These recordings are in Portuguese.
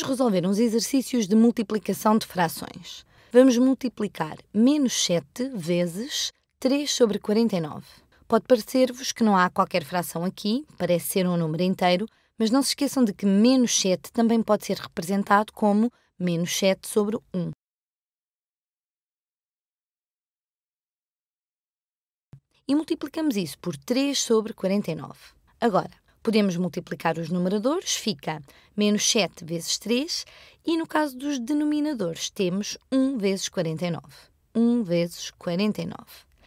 Vamos resolver uns exercícios de multiplicação de frações. Vamos multiplicar menos 7 vezes 3 sobre 49. Pode parecer-vos que não há qualquer fração aqui, parece ser um número inteiro, mas não se esqueçam de que menos 7 também pode ser representado como menos 7 sobre 1. E multiplicamos isso por 3 sobre 49. Agora, Podemos multiplicar os numeradores, fica menos 7 vezes 3, e no caso dos denominadores, temos 1 vezes 49. 1 vezes 49.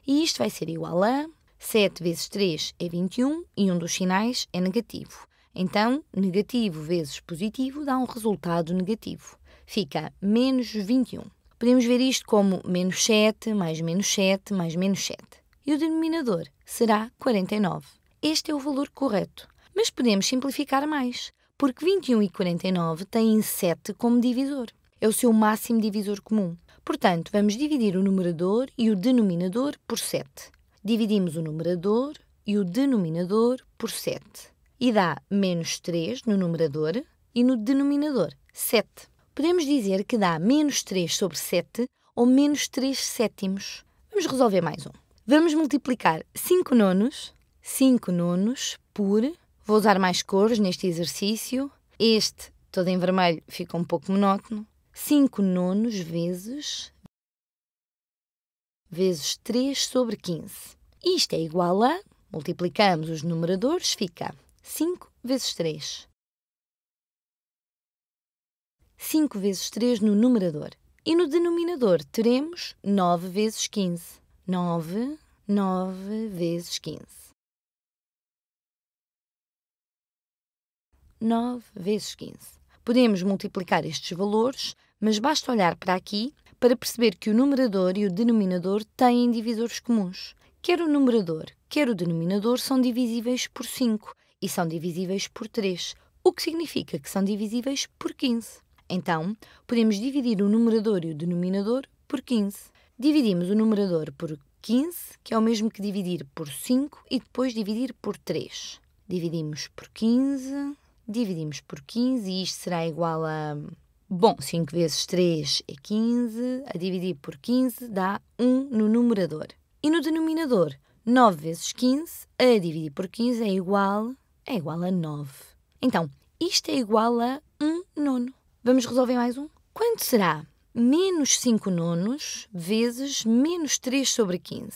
E isto vai ser igual a 7 vezes 3 é 21 e um dos sinais é negativo. Então, negativo vezes positivo dá um resultado negativo. Fica menos 21. Podemos ver isto como menos 7, mais menos 7, mais menos 7. E o denominador será 49. Este é o valor correto. Mas podemos simplificar mais, porque 21 e 49 têm 7 como divisor. É o seu máximo divisor comum. Portanto, vamos dividir o numerador e o denominador por 7. Dividimos o numerador e o denominador por 7. E dá menos 3 no numerador e no denominador, 7. Podemos dizer que dá menos 3 sobre 7 ou menos 3 sétimos. Vamos resolver mais um. Vamos multiplicar 5 nonos, 5 nonos por Vou usar mais cores neste exercício. Este, todo em vermelho, fica um pouco monótono. 5 nonos vezes vezes 3 sobre 15. Isto é igual a, multiplicamos os numeradores, fica 5 vezes 3. 5 vezes 3 no numerador. E no denominador teremos 9 vezes 15. 9, 9 vezes 15. 9 vezes 15. Podemos multiplicar estes valores, mas basta olhar para aqui para perceber que o numerador e o denominador têm divisores comuns. Quer o numerador, quer o denominador são divisíveis por 5 e são divisíveis por 3, o que significa que são divisíveis por 15. Então, podemos dividir o numerador e o denominador por 15. Dividimos o numerador por 15, que é o mesmo que dividir por 5 e depois dividir por 3. Dividimos por 15, dividimos por 15 e isto será igual a. Bom, 5 vezes 3 é 15, a dividir por 15 dá 1 no numerador. E no denominador, 9 vezes 15, a dividir por 15 é igual, é igual a 9. Então, isto é igual a 1 nono. Vamos resolver mais um? Quanto será menos 5 nonos vezes menos 3 sobre 15?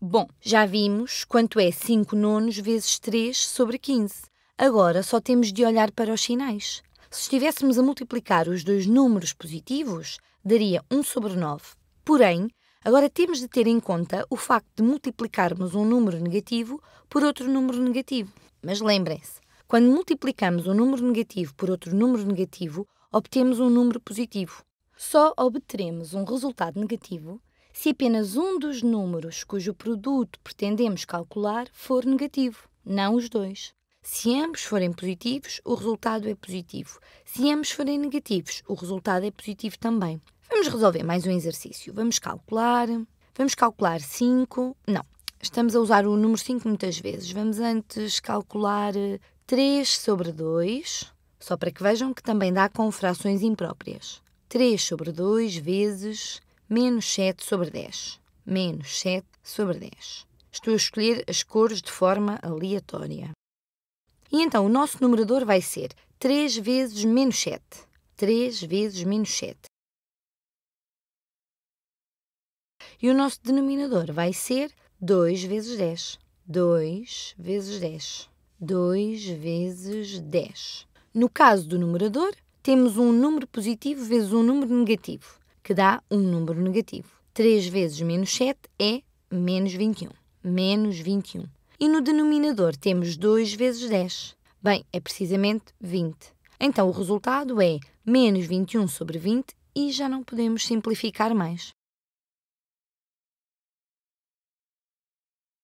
Bom, já vimos quanto é 5 nonos vezes 3 sobre 15. Agora só temos de olhar para os sinais. Se estivéssemos a multiplicar os dois números positivos, daria 1 sobre 9. Porém, agora temos de ter em conta o facto de multiplicarmos um número negativo por outro número negativo. Mas lembrem-se, quando multiplicamos um número negativo por outro número negativo, obtemos um número positivo. Só obteremos um resultado negativo se apenas um dos números cujo produto pretendemos calcular for negativo, não os dois. Se ambos forem positivos, o resultado é positivo. Se ambos forem negativos, o resultado é positivo também. Vamos resolver mais um exercício. Vamos calcular. Vamos calcular 5. Não, estamos a usar o número 5 muitas vezes. Vamos antes calcular 3 eh, sobre 2, só para que vejam que também dá com frações impróprias. 3 sobre 2 vezes menos 7 sobre 10. Menos 7 sobre 10. Estou a escolher as cores de forma aleatória. E então o nosso numerador vai ser 3 vezes menos 7. 3 vezes menos 7. E o nosso denominador vai ser 2 vezes 10. 2 vezes 10. 2 vezes 10. No caso do numerador, temos um número positivo vezes um número negativo, que dá um número negativo. 3 vezes menos 7 é menos 21. Menos 21 e no denominador temos 2 vezes 10. Bem, é precisamente 20. Então o resultado é menos 21 sobre 20 e já não podemos simplificar mais.